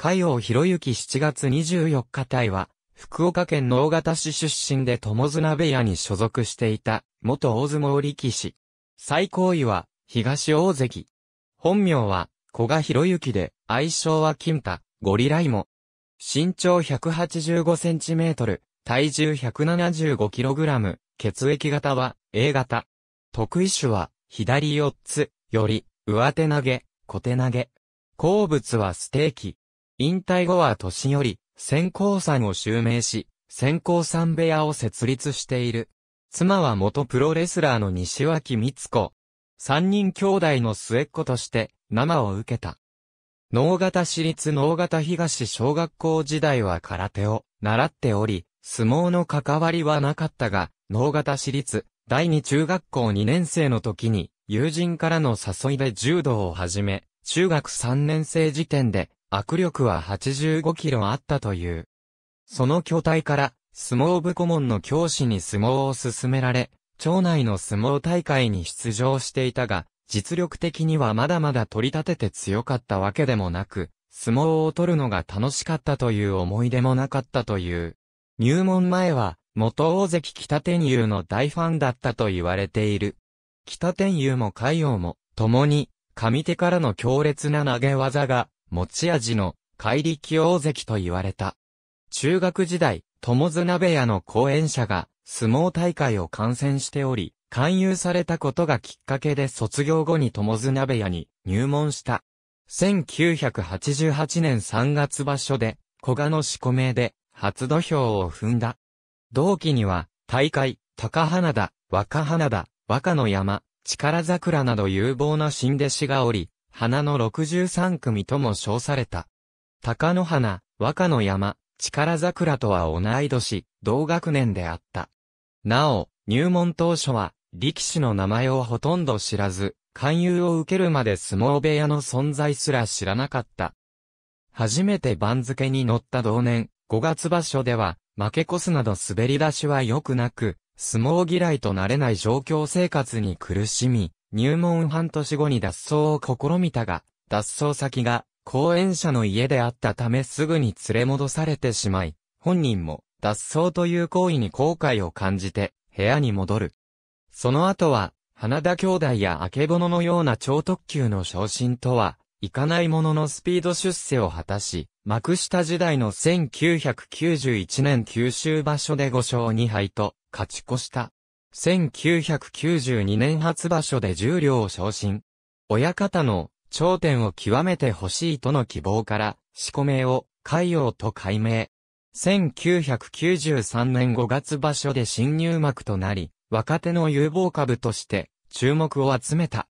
海王博之7月24日隊は、福岡県の大型市出身で友綱部屋に所属していた、元大相撲力士。最高位は、東大関。本名は、古賀博之で、愛称は金太、ゴリライモ。身長1 8 5トル、体重1 7 5ラム、血液型は A 型。得意種は、左四つ、より、上手投げ、小手投げ。好物はステーキ。引退後は年寄り、行さんを襲名し、先行さん部屋を設立している。妻は元プロレスラーの西脇光子。三人兄弟の末っ子として、生を受けた。能型市立能型東小学校時代は空手を習っており、相撲の関わりはなかったが、能型市立第二中学校2年生の時に、友人からの誘いで柔道を始め、中学3年生時点で握力は85キロあったという。その巨体から、相撲部顧問の教師に相撲を勧められ、町内の相撲大会に出場していたが、実力的にはまだまだ取り立てて強かったわけでもなく、相撲を取るのが楽しかったという思い出もなかったという。入門前は、元大関北天佑の大ファンだったと言われている。北天佑も海洋も、共に、上手からの強烈な投げ技が、持ち味の怪力大関と言われた。中学時代、友津鍋屋の講演者が相撲大会を観戦しており、勧誘されたことがきっかけで卒業後に友津鍋屋に入門した。1988年3月場所で、小賀の四股名で初土俵を踏んだ。同期には、大会、高花田、若花田、若の山、力桜など有望な新弟子がおり、花の63組とも称された。高野花、若の山、力桜とは同い年、同学年であった。なお、入門当初は、力士の名前をほとんど知らず、勧誘を受けるまで相撲部屋の存在すら知らなかった。初めて番付に乗った同年、5月場所では、負け越すなど滑り出しは良くなく、相撲嫌いとなれない状況生活に苦しみ、入門半年後に脱走を試みたが、脱走先が、後援者の家であったためすぐに連れ戻されてしまい、本人も脱走という行為に後悔を感じて部屋に戻る。その後は、花田兄弟や明けぼののような超特急の昇進とは、いかないもののスピード出世を果たし、幕下時代の1991年九州場所で5勝2敗と勝ち越した。1992年初場所で十両を昇進。親方の頂点を極めてほしいとの希望から、四股名を海洋と改名。1993年5月場所で新入幕となり、若手の有望株として注目を集めた。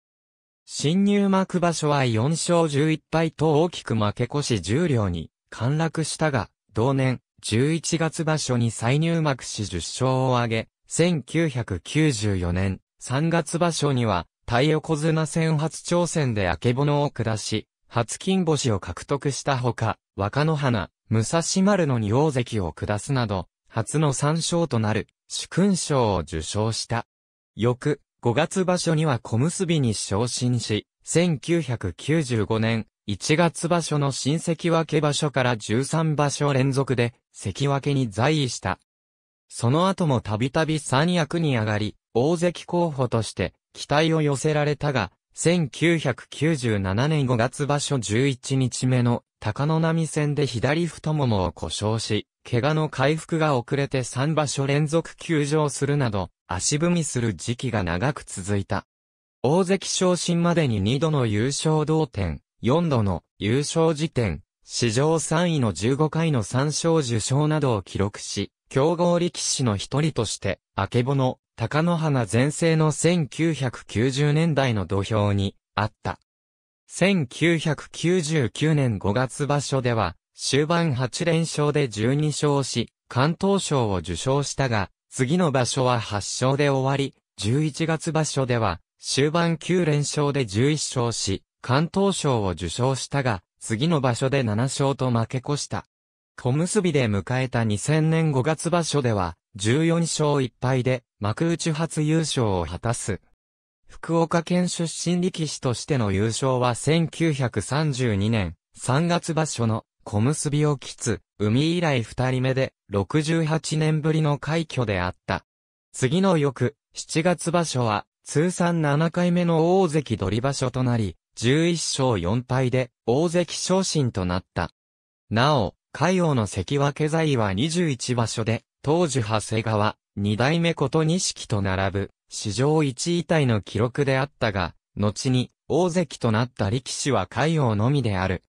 新入幕場所は4勝11敗と大きく負け越し重量両に陥落したが、同年11月場所に再入幕し10勝を挙げ、1994年3月場所には、対横綱戦初挑戦で明け物を下し、初金星を獲得したほか、若野花、武蔵丸の二大関を下すなど、初の三勝となる、主勲賞を受賞した。翌、5月場所には小結に昇進し、1995年、1月場所の新関脇場所から13場所連続で、関脇に在位した。その後もたびたび三役に上がり、大関候補として期待を寄せられたが、1997年5月場所11日目の高野波戦で左太ももを故障し、怪我の回復が遅れて3場所連続休場するなど、足踏みする時期が長く続いた。大関昇進までに2度の優勝同点、4度の優勝時点、史上3位の15回の3勝受賞などを記録し、強豪力士の一人として、あけぼの、高野花全盛の1990年代の土俵に、あった。1999年5月場所では、終盤8連勝で12勝し、関東賞を受賞したが、次の場所は8勝で終わり、11月場所では、終盤9連勝で11勝し、関東賞を受賞したが、次の場所で7勝と負け越した。小結びで迎えた2000年5月場所では、14勝1敗で幕内初優勝を果たす。福岡県出身力士としての優勝は1932年3月場所の小結びをきつ、海以来二人目で68年ぶりの快挙であった。次の翌7月場所は通算7回目の大関取り場所となり、11勝4敗で大関昇進となった。なお、海王の関脇在位は21場所で、当時長谷川、二代目こと錦と並ぶ、史上一位体の記録であったが、後に、大関となった力士は海王のみである。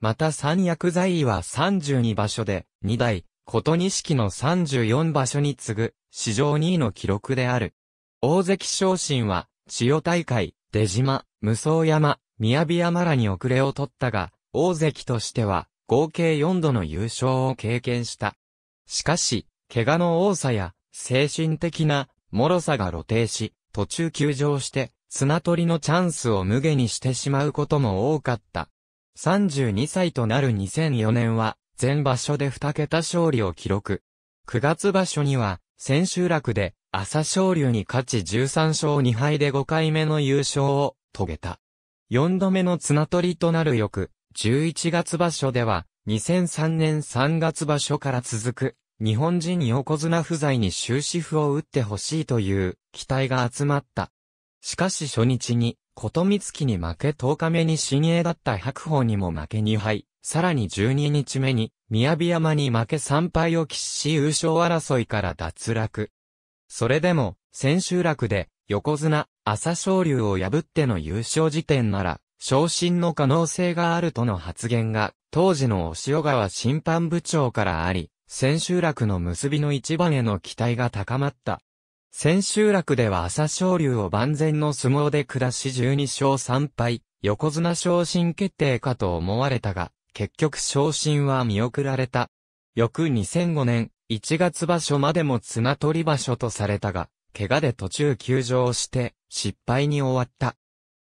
また三役在位は32場所で、二代、こと錦の34場所に次ぐ、史上二位の記録である。大関昇進は、千代大会、出島、無双山、宮城山らに遅れを取ったが、大関としては、合計4度の優勝を経験した。しかし、怪我の多さや、精神的な、脆さが露呈し、途中休場して、綱取りのチャンスを無下にしてしまうことも多かった。32歳となる2004年は、全場所で2桁勝利を記録。9月場所には、千秋楽で、朝昇龍に勝ち13勝2敗で5回目の優勝を遂げた。4度目の綱取りとなる翌、11月場所では、2003年3月場所から続く、日本人横綱不在に終止符を打ってほしいという期待が集まった。しかし初日に、ことみつきに負け10日目に新鋭だった白鵬にも負け2敗、さらに12日目に、宮城山に負け3敗を喫し優勝争いから脱落。それでも、千秋楽で、横綱、朝青龍を破っての優勝時点なら、昇進の可能性があるとの発言が、当時の押尾川審判部長からあり、千秋楽の結びの一番への期待が高まった。千秋楽では朝昇龍を万全の相撲で下し12勝3敗、横綱昇進決定かと思われたが、結局昇進は見送られた。翌2005年、1月場所までも綱取り場所とされたが、怪我で途中休場して、失敗に終わった。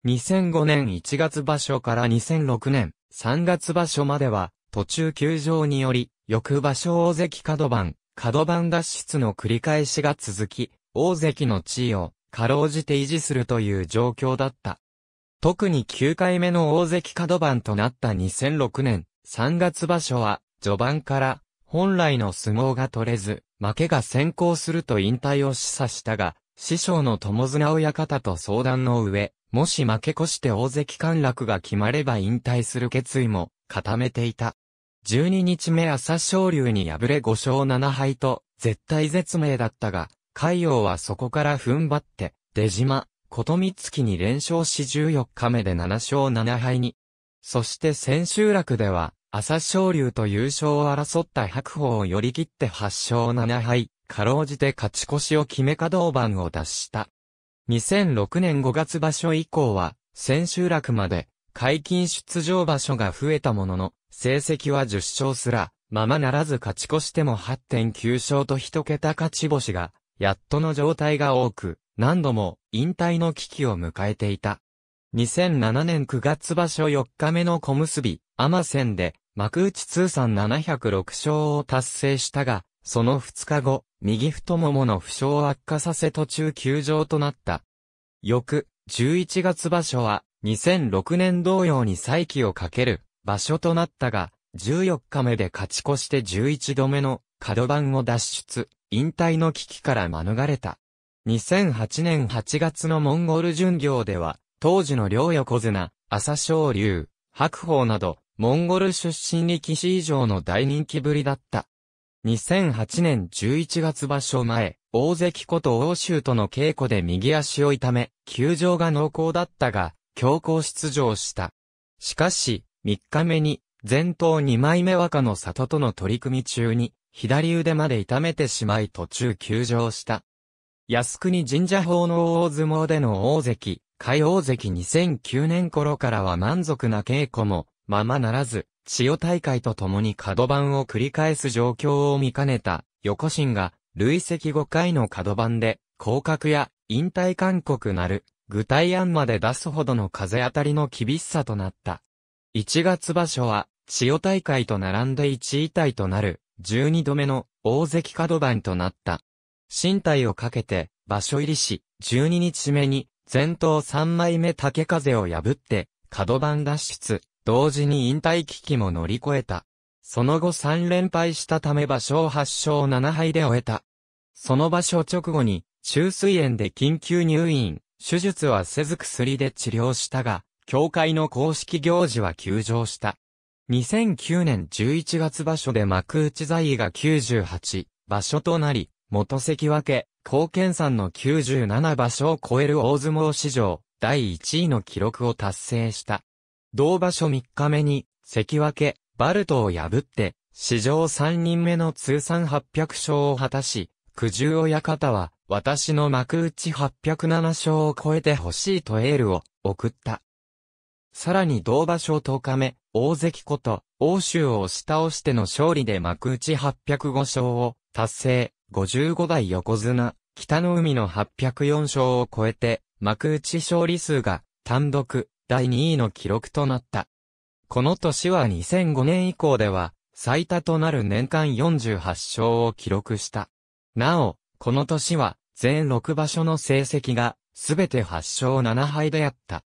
2005年1月場所から2006年3月場所までは、途中休場により、翌場所大関角番、角番脱出の繰り返しが続き、大関の地位を、かろうじて維持するという状況だった。特に9回目の大関角番となった2006年3月場所は、序盤から本来の相撲が取れず、負けが先行すると引退を示唆したが、師匠の友綱親方と相談の上、もし負け越して大関陥落が決まれば引退する決意も固めていた。12日目朝昇龍に敗れ5勝7敗と絶体絶命だったが、海洋はそこから踏ん張って、出島、琴美月に連勝し14日目で7勝7敗に。そして千秋楽では、朝昇龍と優勝を争った白鵬を寄り切って8勝7敗、かろうじて勝ち越しを決め稼働番を脱した。2006年5月場所以降は、千秋楽まで、解禁出場場所が増えたものの、成績は10勝すら、ままならず勝ち越しても8.9勝と一桁勝ち星が、やっとの状態が多く、何度も引退の危機を迎えていた。2007年9月場所4日目の小結、アマ戦で、幕内通算706勝を達成したが、その2日後、右太ももの負傷を悪化させ途中休場となった。翌、11月場所は、2006年同様に再起をかける場所となったが、14日目で勝ち越して11度目の角番を脱出、引退の危機から免れた。2008年8月のモンゴル巡業では、当時の両横綱、朝青龍、白鵬など、モンゴル出身力士以上の大人気ぶりだった。2008年11月場所前、大関こと欧州との稽古で右足を痛め、球場が濃厚だったが、強行出場した。しかし、3日目に、前頭2枚目若の里との取り組み中に、左腕まで痛めてしまい途中休場した。靖国神社法の大相撲での大関、海大関2009年頃からは満足な稽古も、ままならず、千代大会とともに角番を繰り返す状況を見かねた、横心が、累積5回の角番で、降格や、引退勧告なる、具体案まで出すほどの風当たりの厳しさとなった。1月場所は、千代大会と並んで1位体となる、12度目の、大関角番となった。身体をかけて、場所入りし、12日目に、前頭3枚目竹風を破って、角番脱出。同時に引退危機も乗り越えた。その後3連敗したため場所を8勝7敗で終えた。その場所直後に、中水炎で緊急入院、手術はせず薬で治療したが、教会の公式行事は休場した。2009年11月場所で幕内在位が98場所となり、元関脇、高健さんの97場所を超える大相撲史上、第1位の記録を達成した。同場所3日目に、関脇、バルトを破って、史上3人目の通算800勝を果たし、九十親方は、私の幕内807勝を超えて欲しいとエールを送った。さらに同場所10日目、大関こと、欧州を押し倒しての勝利で幕内805勝を達成、55代横綱、北の海の804勝を超えて、幕内勝利数が単独第2位の記録となった。この年は2005年以降では、最多となる年間48勝を記録した。なお、この年は、全6場所の成績が、すべて8勝7敗であった。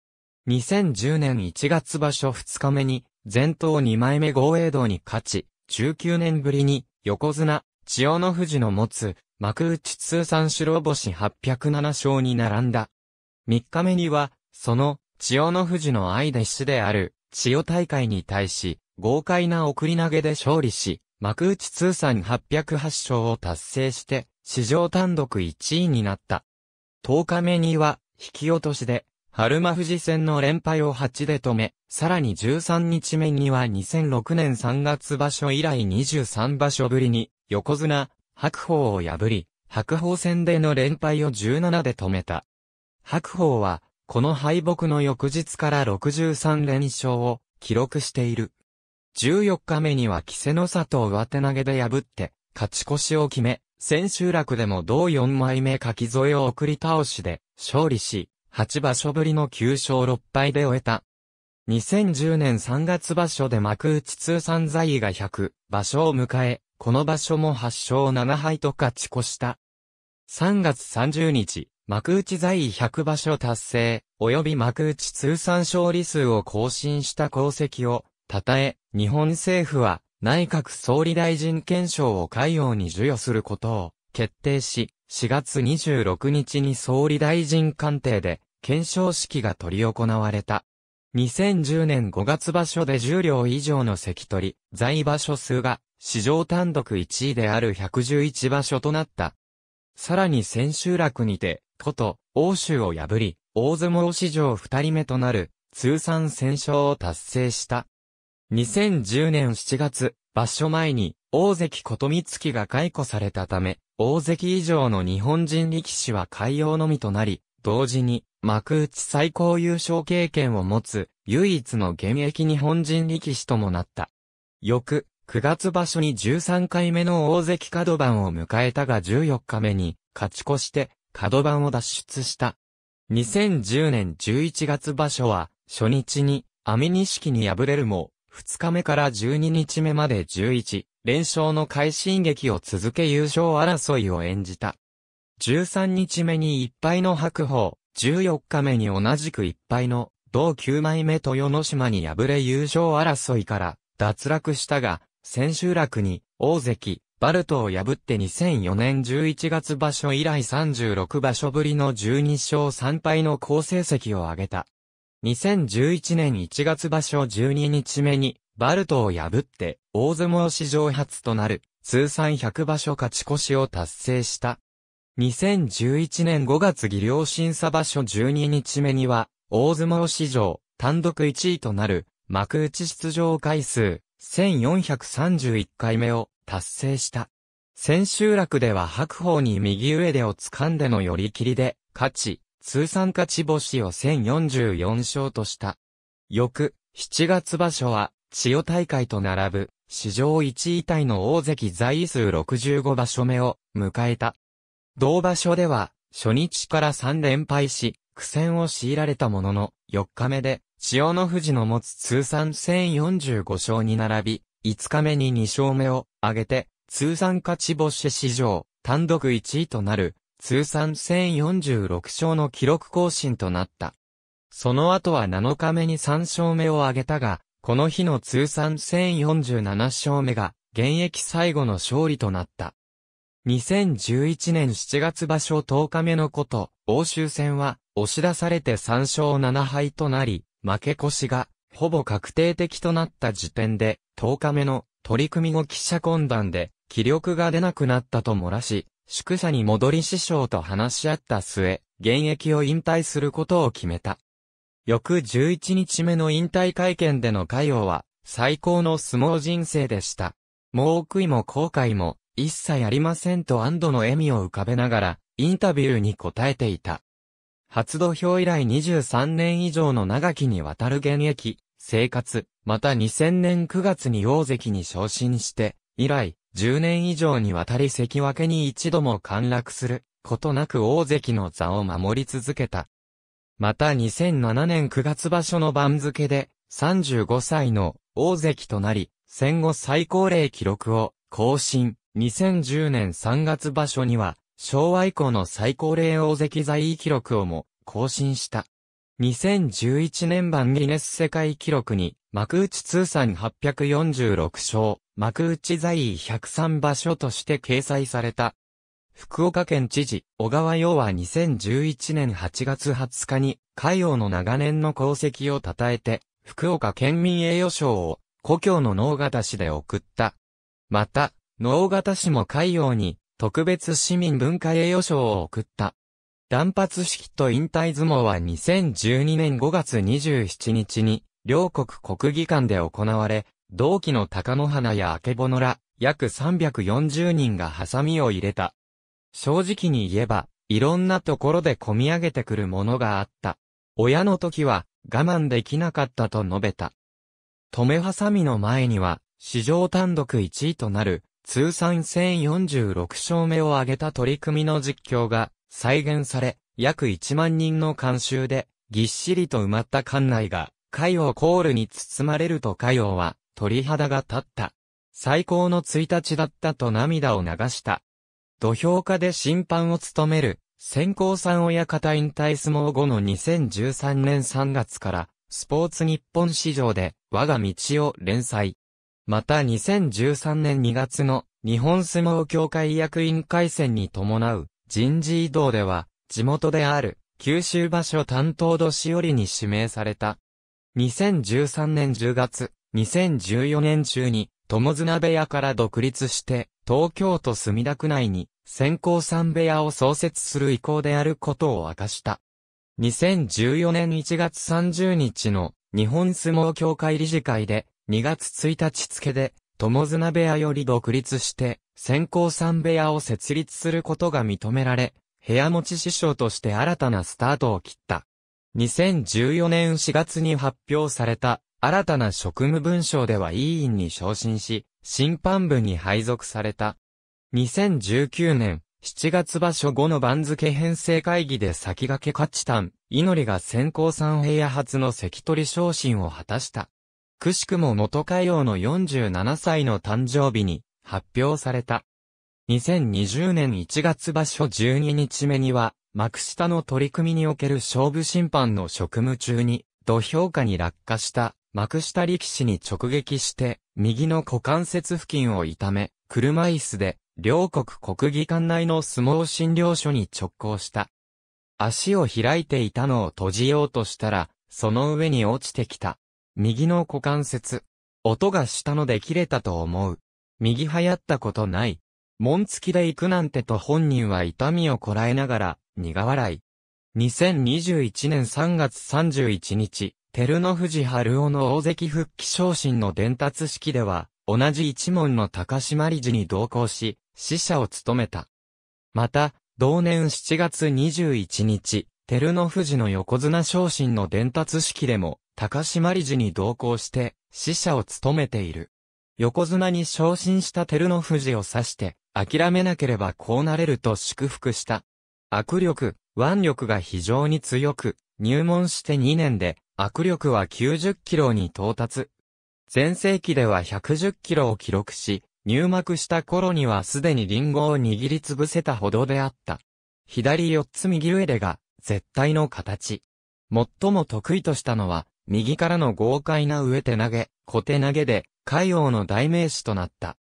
2010年1月場所2日目に、前頭2枚目豪栄道に勝ち、19年ぶりに、横綱、千代の富士の持つ、幕内通算白星807勝に並んだ。3日目には、その、千代の富士の愛弟子である、千代大会に対し、豪快な送り投げで勝利し、幕内通算808勝を達成して、史上単独1位になった。10日目には、引き落としで、春間富士戦の連敗を8で止め、さらに13日目には2006年3月場所以来23場所ぶりに、横綱、白鵬を破り、白鵬戦での連敗を17で止めた。白鵬は、この敗北の翌日から63連勝を記録している。14日目には稀勢の里を上手投げで破って、勝ち越しを決め、千秋楽でも同4枚目書き添えを送り倒しで勝利し、8場所ぶりの9勝6敗で終えた。2010年3月場所で幕内通算在位が100場所を迎え、この場所も8勝7敗と勝ち越した。3月30日、幕内在位100場所達成、及び幕内通算勝利数を更新した功績を、称え、日本政府は、内閣総理大臣憲章を海洋に授与することを、決定し、4月26日に総理大臣官邸で、検証式が取り行われた。2010年5月場所で10両以上の関取、在場所数が、史上単独1位である111場所となった。さらに千秋楽にて、こと、欧州を破り、大相撲史上二人目となる、通算戦勝を達成した。2010年7月、場所前に、大関琴光月が解雇されたため、大関以上の日本人力士は海洋のみとなり、同時に、幕内最高優勝経験を持つ、唯一の現役日本人力士ともなった。翌、9月場所に13回目の大関角番を迎えたが14日目に、勝ち越して、角番を脱出した。2010年11月場所は、初日に、網錦に敗れるも、2日目から12日目まで11、連勝の快進撃を続け優勝争いを演じた。13日目に1敗の白鵬、14日目に同じく1敗の、同9枚目豊ノ島に敗れ優勝争いから脱落したが、千秋楽に、大関、バルトを破って2004年11月場所以来36場所ぶりの12勝3敗の好成績を挙げた。2011年1月場所12日目に、バルトを破って、大相撲史上初となる、通算100場所勝ち越しを達成した。2011年5月技量審査場所12日目には、大相撲史上、単独1位となる、幕内出場回数、1431回目を、達成した。千秋楽では白鵬に右上手を掴んでの寄り切りで、勝ち、通算勝ち星を1044勝とした。翌、7月場所は、千代大会と並ぶ、史上1位タイの大関在位数65場所目を迎えた。同場所では、初日から3連敗し、苦戦を強いられたものの、4日目で、千代の富士の持つ通算1045勝に並び、5日目に2勝目を上げて、通算勝ち星史上、単独1位となる、通算1046勝の記録更新となった。その後は7日目に3勝目を挙げたが、この日の通算1047勝目が、現役最後の勝利となった。2011年7月場所10日目のこと、欧州戦は、押し出されて3勝7敗となり、負け越しが、ほぼ確定的となった時点で、10日目の取り組み後記者懇談で、気力が出なくなったと漏らし、宿舎に戻り師匠と話し合った末、現役を引退することを決めた。翌11日目の引退会見での会話は、最高の相撲人生でした。もう悔いも後悔も、一切ありませんと安堵の笑みを浮かべながら、インタビューに答えていた。初土俵以来23年以上の長きにわたる現役、生活、また2000年9月に大関に昇進して、以来、10年以上にわたり関脇に一度も陥落することなく大関の座を守り続けた。また2007年9月場所の番付で35歳の大関となり、戦後最高齢記録を更新。2010年3月場所には昭和以降の最高齢大関在位記録をも更新した。2011年版ギネス世界記録に、幕内通算846勝、幕内在位103場所として掲載された。福岡県知事、小川洋は2011年8月20日に、海洋の長年の功績を称えて、福岡県民栄誉賞を、故郷の能形市で送った。また、能形市も海洋に、特別市民文化栄誉賞を送った。断髪式と引退相撲は2012年5月27日に、両国国技館で行われ、同期の高野花や明けぼのら、約340人がハサミを入れた。正直に言えば、いろんなところで込み上げてくるものがあった。親の時は、我慢できなかったと述べた。止めハサミの前には、史上単独1位となる、通算1046勝目を挙げた取り組みの実況が、再現され、約1万人の観衆で、ぎっしりと埋まった館内が、海洋コールに包まれると海洋は、鳥肌が立った。最高の1日だったと涙を流した。土俵下で審判を務める、先行さん親方引退相撲後の2013年3月から、スポーツ日本市場で、我が道を連載。また2013年2月の、日本相撲協会役員改選に伴う、人事異動では、地元である、九州場所担当年寄りに指名された。2013年10月、2014年中に、友綱部屋から独立して、東京都墨田区内に、先行三部屋を創設する意向であることを明かした。2014年1月30日の日本相撲協会理事会で2月1日付で友綱部屋より独立して先行三部屋を設立することが認められ、部屋持ち師匠として新たなスタートを切った。2014年4月に発表された新たな職務文書では委員に昇進し、審判部に配属された。2019年7月場所後の番付編成会議で先駆け勝ちたん、祈りが先行三部屋初の関取昇進を果たした。くしくも元海洋の47歳の誕生日に、発表された。2020年1月場所12日目には、幕下の取り組みにおける勝負審判の職務中に、土評価に落下した幕下力士に直撃して、右の股関節付近を痛め、車椅子で、両国国技館内の相撲診療所に直行した。足を開いていたのを閉じようとしたら、その上に落ちてきた。右の股関節。音がしたので切れたと思う。右流行ったことない。門付きで行くなんてと本人は痛みをこらえながら、苦笑い。2021年3月31日、照ノ富士春夫の大関復帰昇進の伝達式では、同じ一門の高島理事に同行し、死者を務めた。また、同年7月21日、照ノ富士の横綱昇進の伝達式でも、高島理事に同行して、死者を務めている。横綱に昇進した照ノ富士を指して、諦めなければこうなれると祝福した。握力、腕力が非常に強く、入門して2年で、握力は90キロに到達。前世紀では110キロを記録し、入幕した頃にはすでにリンゴを握りつぶせたほどであった。左四つ右上でが、絶対の形。最も得意としたのは、右からの豪快な上手投げ、小手投げで、海王の代名詞となった。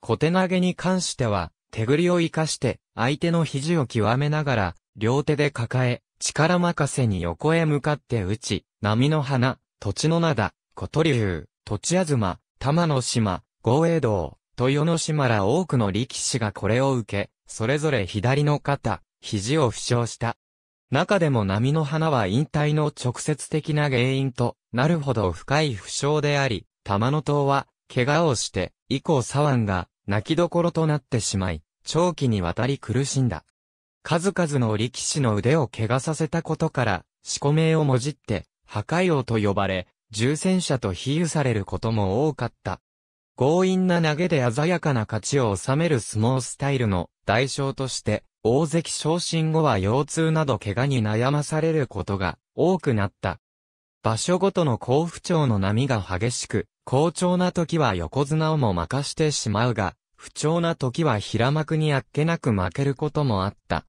小手投げに関しては、手繰りを活かして、相手の肘を極めながら、両手で抱え、力任せに横へ向かって打ち、波の花、土地の灘、小鳥竜、土地あずま、玉の島、豪栄道、豊の島ら多くの力士がこれを受け、それぞれ左の肩、肘を負傷した。中でも波の花は引退の直接的な原因となるほど深い負傷であり、玉野島は、怪我をして、以降左腕が、泣きどころとなってしまい、長期にわたり苦しんだ。数々の力士の腕を怪我させたことから、四股名をもじって、破壊王と呼ばれ、重戦車と比喩されることも多かった。強引な投げで鮮やかな勝ちを収める相撲スタイルの代償として、大関昇進後は腰痛など怪我に悩まされることが多くなった。場所ごとの甲府町の波が激しく、好調な時は横綱をも任してしまうが、不調な時は平幕にあっけなく負けることもあった。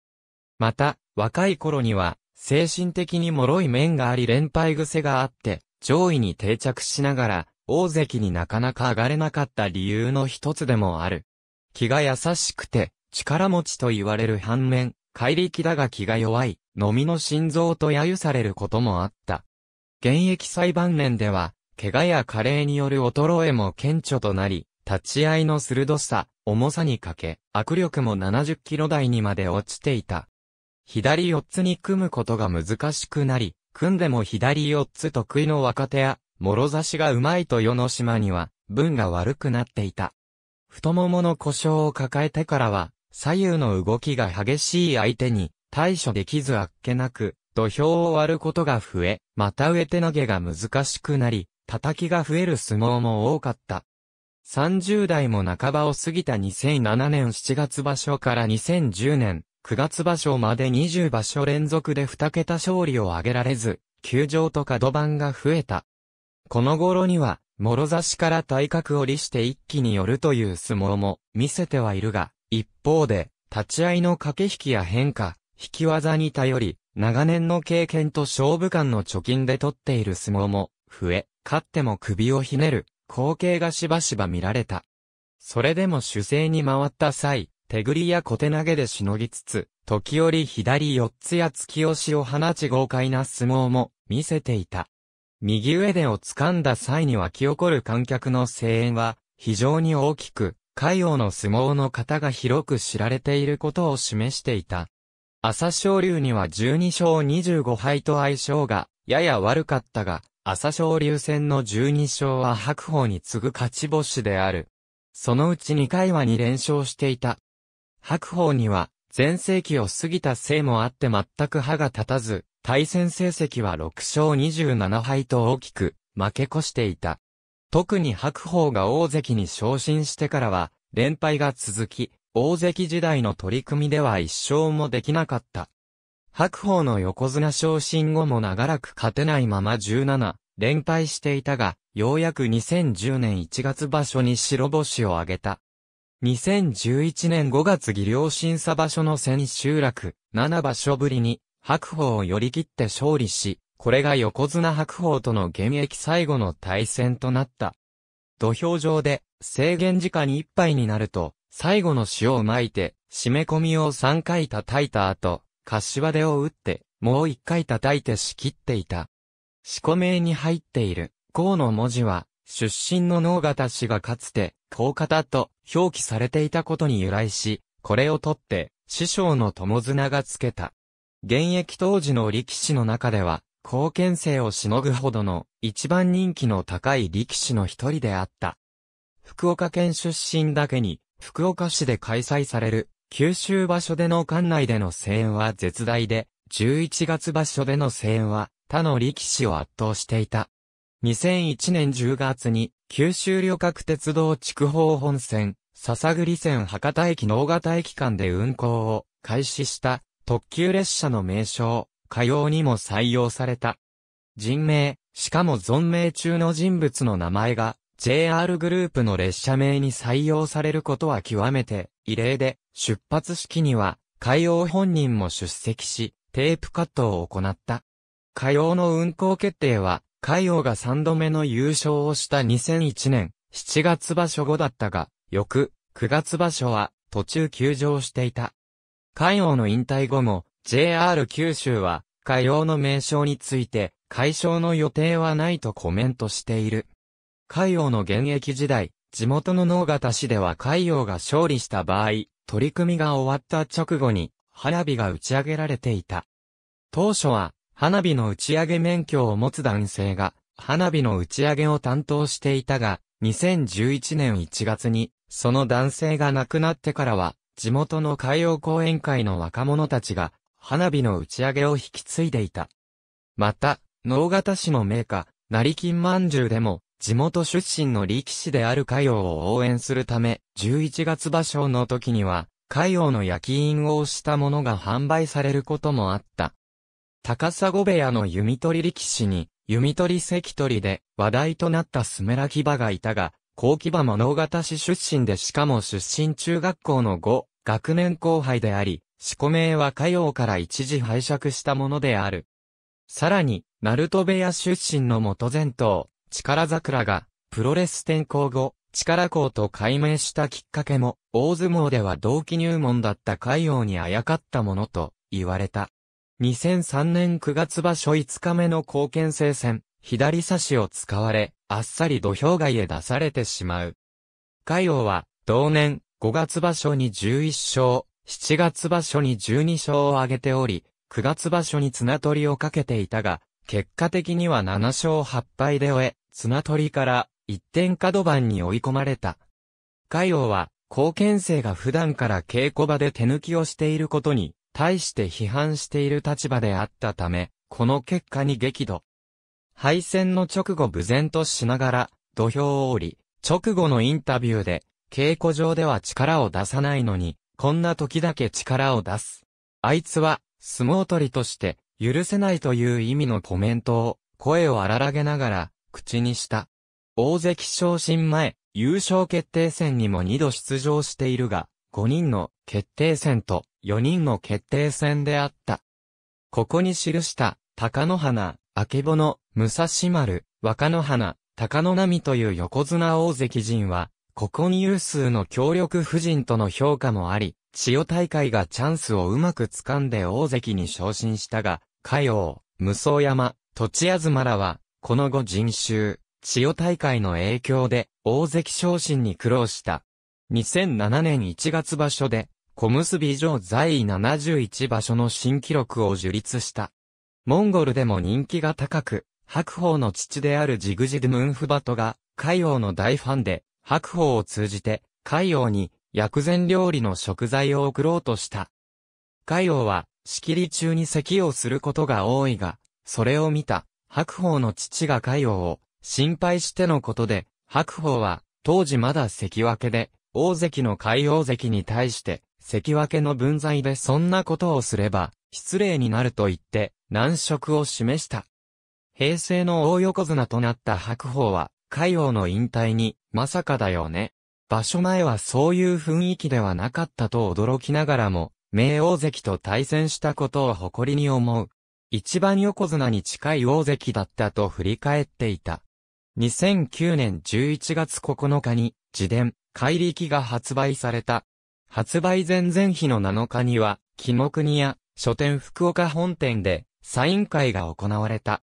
また、若い頃には、精神的に脆い面があり連敗癖があって、上位に定着しながら、大関になかなか上がれなかった理由の一つでもある。気が優しくて、力持ちと言われる反面、怪力だが気が弱い、のみの心臓と揶揄されることもあった。現役裁判年では、怪我や加齢による衰えも顕著となり、立ち合いの鋭さ、重さに欠け、握力も70キロ台にまで落ちていた。左四つに組むことが難しくなり、組んでも左四つ得意の若手や、諸差しがうまいと世の島には、分が悪くなっていた。太ももの故障を抱えてからは、左右の動きが激しい相手に、対処できずあっけなく、土俵を割ることが増え、また上手投げが難しくなり、叩きが増える相撲も多かった。30代も半ばを過ぎた2007年7月場所から2010年9月場所まで20場所連続で2桁勝利を挙げられず、球場と角番が増えた。この頃には、諸差しから体格を利して一気に寄るという相撲も見せてはいるが、一方で、立ち合いの駆け引きや変化、引き技に頼り、長年の経験と勝負感の貯金で取っている相撲も増え、勝っても首をひねる光景がしばしば見られた。それでも主勢に回った際、手繰りや小手投げでしのぎつつ、時折左四つや突き押しを放ち豪快な相撲も見せていた。右上でを掴んだ際に湧き起こる観客の声援は非常に大きく、海洋の相撲の方が広く知られていることを示していた。朝青龍には12勝25敗と相性がやや悪かったが、朝青龍戦の12勝は白鵬に次ぐ勝ち星である。そのうち2回は2連勝していた。白鵬には、前世紀を過ぎたせいもあって全く歯が立たず、対戦成績は6勝27敗と大きく、負け越していた。特に白鵬が大関に昇進してからは、連敗が続き、大関時代の取り組みでは一勝もできなかった。白鵬の横綱昇進後も長らく勝てないまま17連敗していたが、ようやく2010年1月場所に白星を挙げた。2011年5月技量審査場所の千秋楽、7場所ぶりに白鵬を寄り切って勝利し、これが横綱白鵬との現役最後の対戦となった。土俵上で制限時間にぱ杯になると、最後の塩をまいて、締め込みを3回叩いた後、柏手を打って、もう一回叩いて仕切っていた。四個名に入っている、甲の文字は、出身の能形氏がかつて、甲方と表記されていたことに由来し、これを取って、師匠の友綱がつけた。現役当時の力士の中では、貢献生をしのぐほどの一番人気の高い力士の一人であった。福岡県出身だけに、福岡市で開催される九州場所での館内での声援は絶大で、11月場所での声援は他の力士を圧倒していた。2001年10月に九州旅客鉄道筑豊本線、笹栗線博多駅大型駅間で運行を開始した特急列車の名称、火曜にも採用された。人名、しかも存命中の人物の名前が JR グループの列車名に採用されることは極めて異例で、出発式には、海王本人も出席し、テープカットを行った。海王の運行決定は、海王が3度目の優勝をした2001年7月場所後だったが、翌9月場所は途中休場していた。海王の引退後も JR 九州は海王の名称について解消の予定はないとコメントしている。海王の現役時代、地元の農方市では海王が勝利した場合、取り組みが終わった直後に花火が打ち上げられていた。当初は花火の打ち上げ免許を持つ男性が花火の打ち上げを担当していたが、2011年1月にその男性が亡くなってからは地元の海洋講演会の若者たちが花火の打ち上げを引き継いでいた。また、農型市の名家、成金まんじゅうでも、地元出身の力士である海洋を応援するため、11月場所の時には、海洋の焼き印を押したものが販売されることもあった。高砂部屋の弓取力士に、弓取関取で話題となったスメラキバがいたが、高木場も語形市出身でしかも出身中学校の5、学年後輩であり、四股名は海洋から一時拝借したものである。さらに、鳴門部屋出身の元前頭、力桜が、プロレス転向後、力校と改名したきっかけも、大相撲では同期入門だった海洋にあやかったものと言われた。2003年9月場所5日目の貢献生戦、左差しを使われ、あっさり土俵外へ出されてしまう。海洋は、同年5月場所に11勝、7月場所に12勝を挙げており、9月場所に綱取りをかけていたが、結果的には7勝8敗で終え、砂取りから一点角番に追い込まれた。海王は、貢献生が普段から稽古場で手抜きをしていることに、対して批判している立場であったため、この結果に激怒。敗戦の直後無然としながら、土俵を降り、直後のインタビューで、稽古場では力を出さないのに、こんな時だけ力を出す。あいつは、相撲取りとして、許せないという意味のコメントを、声を荒らげながら、口にした。大関昇進前、優勝決定戦にも2度出場しているが、5人の決定戦と4人の決定戦であった。ここに記した、高野花、明けぼの、武蔵丸、若野花、高野波という横綱大関陣は、ここに有数の協力夫人との評価もあり、千代大会がチャンスをうまく掴んで大関に昇進したが、海王、無双山、土地東らは、この後人衆、千代大会の影響で、大関昇進に苦労した。2007年1月場所で、小結以上在位71場所の新記録を樹立した。モンゴルでも人気が高く、白鵬の父であるジグジグムンフバトが、海王の大ファンで、白鵬を通じて、海王に薬膳料理の食材を送ろうとした。海王は、仕切り中に咳をすることが多いが、それを見た、白鵬の父が海王を心配してのことで、白鵬は当時まだ関脇で、大関の海王関に対して、関脇の分際でそんなことをすれば、失礼になると言って、難色を示した。平成の大横綱となった白鵬は、海王の引退に、まさかだよね。場所前はそういう雰囲気ではなかったと驚きながらも、名王関と対戦したことを誇りに思う。一番横綱に近い大関だったと振り返っていた。2009年11月9日に自伝、怪力が発売された。発売前々日の7日には、木の国や書店福岡本店でサイン会が行われた。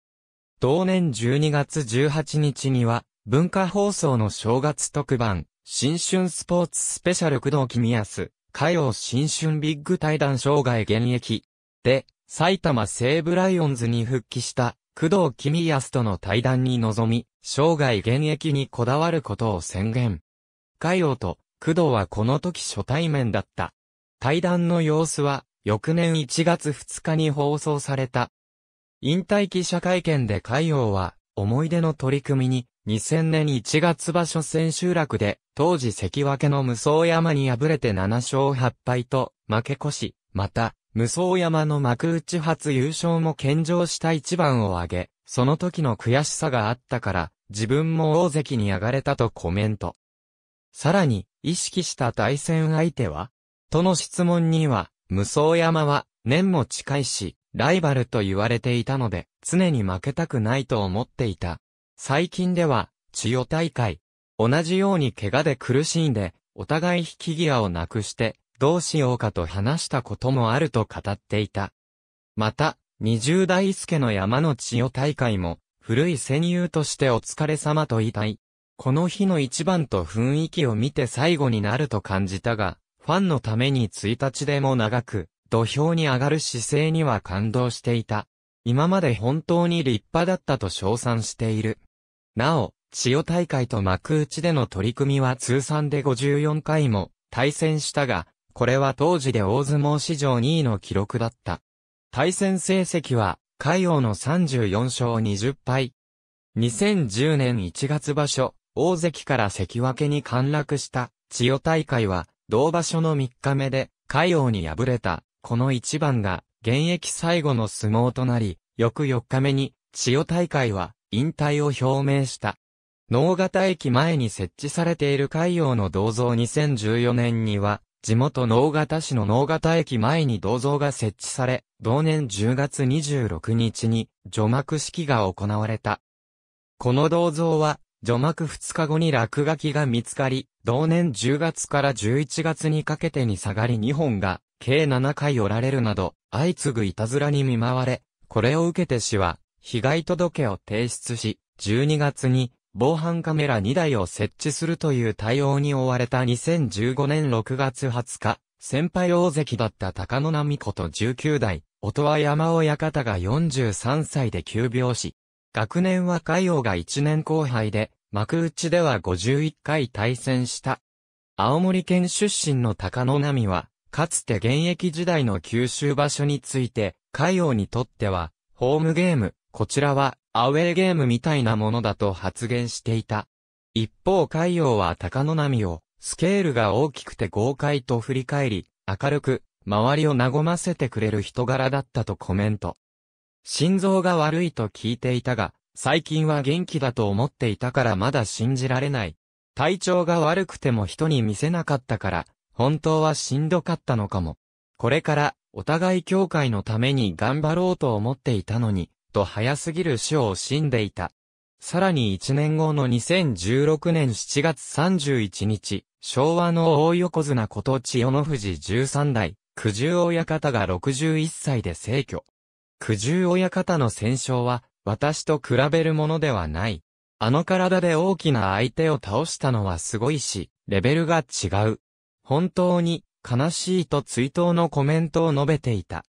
同年12月18日には、文化放送の正月特番、新春スポーツスペシャル工藤君康、火曜新春ビッグ対談障害現役で、埼玉西武ライオンズに復帰した工藤公康との対談に臨み、生涯現役にこだわることを宣言。海王と工藤はこの時初対面だった。対談の様子は、翌年1月2日に放送された。引退記者会見で海王は、思い出の取り組みに、2000年1月場所千秋楽で、当時関脇の無双山に敗れて7勝8敗と、負け越し、また、無双山の幕内初優勝も献上した一番を挙げ、その時の悔しさがあったから、自分も大関に上がれたとコメント。さらに、意識した対戦相手はとの質問には、無双山は、年も近いし、ライバルと言われていたので、常に負けたくないと思っていた。最近では、千代大会。同じように怪我で苦しんで、お互い引き際をなくして、どうしようかと話したこともあると語っていた。また、二十代助の山の千代大会も、古い戦友としてお疲れ様と言いたい。この日の一番と雰囲気を見て最後になると感じたが、ファンのために1日でも長く、土俵に上がる姿勢には感動していた。今まで本当に立派だったと称賛している。なお、千代大会と幕内での取り組みは通算で54回も対戦したが、これは当時で大相撲史上2位の記録だった。対戦成績は、海王の34勝20敗。2010年1月場所、大関から関脇に陥落した、千代大会は、同場所の3日目で、海王に敗れた、この一番が、現役最後の相撲となり、翌4日目に、千代大会は、引退を表明した。能形駅前に設置されている海洋の銅像2014年には、地元能形市の能形駅前に銅像が設置され、同年10月26日に除幕式が行われた。この銅像は、除幕2日後に落書きが見つかり、同年10月から11月にかけてに下がり2本が、計7回おられるなど、相次ぐいたずらに見舞われ、これを受けて市は、被害届を提出し、12月に防犯カメラ2台を設置するという対応に追われた2015年6月20日、先輩大関だった高野奈美子と19代、音羽山尾方が43歳で急病し、学年は海王が1年後輩で、幕内では51回対戦した。青森県出身の高野奈美は、かつて現役時代の九州場所について、海王にとっては、ホームゲーム、こちらはアウェーゲームみたいなものだと発言していた。一方海洋は高野波を、スケールが大きくて豪快と振り返り、明るく、周りを和ませてくれる人柄だったとコメント。心臓が悪いと聞いていたが、最近は元気だと思っていたからまだ信じられない。体調が悪くても人に見せなかったから、本当はしんどかったのかも。これから、お互い協会のために頑張ろうと思っていたのに、と早すぎる死を惜しんでいた。さらに1年後の2016年7月31日、昭和の大横綱こと千代の富士13代、九十親方が61歳で逝去。九十親方の戦勝は、私と比べるものではない。あの体で大きな相手を倒したのはすごいし、レベルが違う。本当に、悲しいと追悼のコメントを述べていた。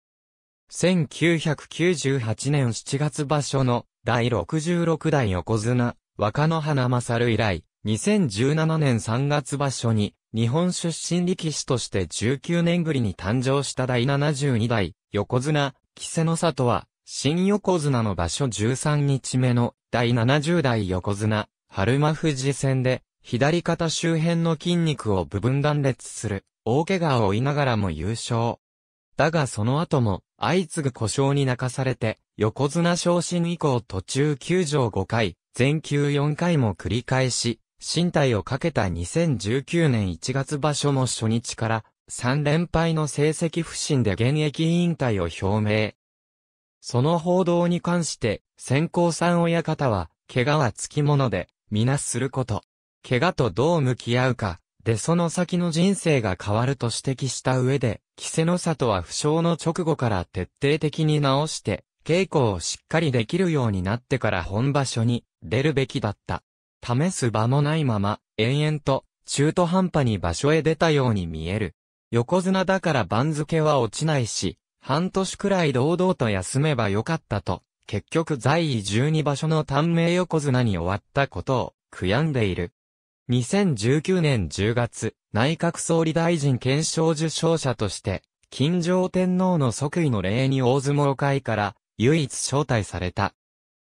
1998年7月場所の第66代横綱、若野花勝以来、2017年3月場所に、日本出身力士として19年ぶりに誕生した第72代、横綱、稀勢の里は、新横綱の場所13日目の第70代横綱、春間富士戦で、左肩周辺の筋肉を部分断裂する、大怪我を負いながらも優勝。だがその後も、相次ぐ故障に泣かされて、横綱昇進以降途中9場5回、全球4回も繰り返し、身体をかけた2019年1月場所も初日から3連敗の成績不振で現役引退を表明。その報道に関して、先行さん親方は、怪我はつきもので、みなすること。怪我とどう向き合うか、でその先の人生が変わると指摘した上で、稀勢の里は負傷の直後から徹底的に直して、稽古をしっかりできるようになってから本場所に出るべきだった。試す場もないまま、延々と中途半端に場所へ出たように見える。横綱だから番付は落ちないし、半年くらい堂々と休めばよかったと、結局在位12場所の短命横綱に終わったことを悔やんでいる。2019年10月、内閣総理大臣検証受賞者として、金城天皇の即位の礼に大相撲会から唯一招待された。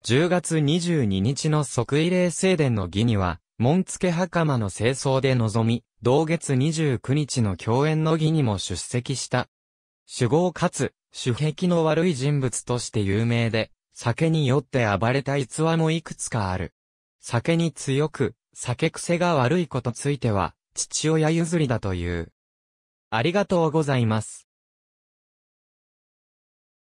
10月22日の即位礼正殿の儀には、門付袴の清掃で臨み、同月29日の共演の儀にも出席した。主語かつ、主壁の悪い人物として有名で、酒に酔って暴れた逸話もいくつかある。酒に強く、酒癖が悪いことついては、父親譲りだという。ありがとうございます。